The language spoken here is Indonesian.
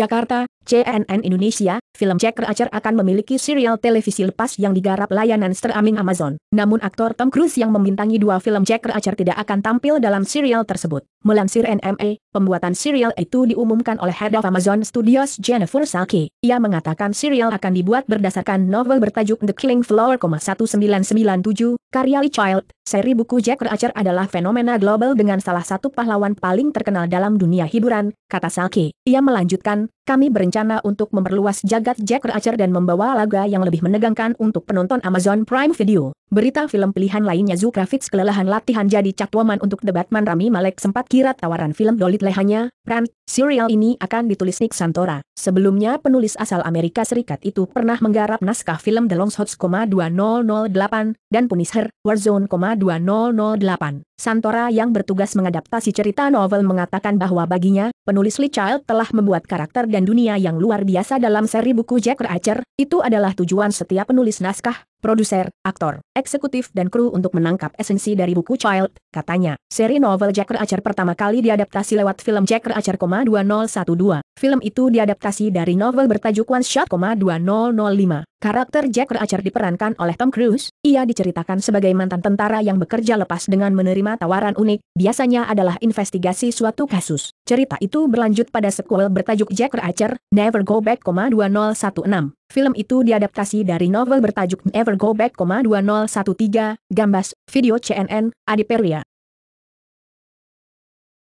Jakarta, CNN Indonesia, film Jack Reacher akan memiliki serial televisi lepas yang digarap layanan streaming Amazon. Namun aktor Tom Cruise yang membintangi dua film Jack Reacher tidak akan tampil dalam serial tersebut. Melansir NME, pembuatan serial itu diumumkan oleh Head of Amazon Studios Jennifer Salke. Ia mengatakan serial akan dibuat berdasarkan novel bertajuk The Killing Floor, 1997, karya Lee Child. Seri buku Jack Reacher adalah fenomena global dengan salah satu pahlawan paling terkenal dalam dunia hiburan, kata Salke. Ia melanjutkan, kami berencana untuk memperluas jagat Jack Reacher dan membawa laga yang lebih menegangkan untuk penonton Amazon Prime Video. Berita film pilihan lainnya Zukravits kelelahan latihan jadi catwoman untuk The Batman Rami Malek sempat kira tawaran film Dolit Lehanya, Pran, serial ini akan ditulis Nick Santora. Sebelumnya penulis asal Amerika Serikat itu pernah menggarap naskah film The Long Shots, 2008 dan Punisher, Warzone, 2008. Santora yang bertugas mengadaptasi cerita novel mengatakan bahwa baginya, penulis Lee Child telah membuat karakter dan dunia yang luar biasa dalam seri buku Jack Reacher, itu adalah tujuan setiap penulis naskah, produser, aktor, eksekutif dan kru untuk menangkap esensi dari buku Child, katanya. Seri novel Jack Reacher pertama kali diadaptasi lewat film Jack Reacher, 2012. Film itu diadaptasi dari novel bertajuk One Shot, 2005 Karakter Jack Reacher diperankan oleh Tom Cruise, ia diceritakan sebagai mantan tentara yang bekerja lepas dengan menerima tawaran unik, biasanya adalah investigasi suatu kasus. Cerita itu berlanjut pada sequel bertajuk Jack Reacher, Never Go Back, 2016. Film itu diadaptasi dari novel bertajuk Never Go Back, 2013, Gambas, Video CNN, Adiperia.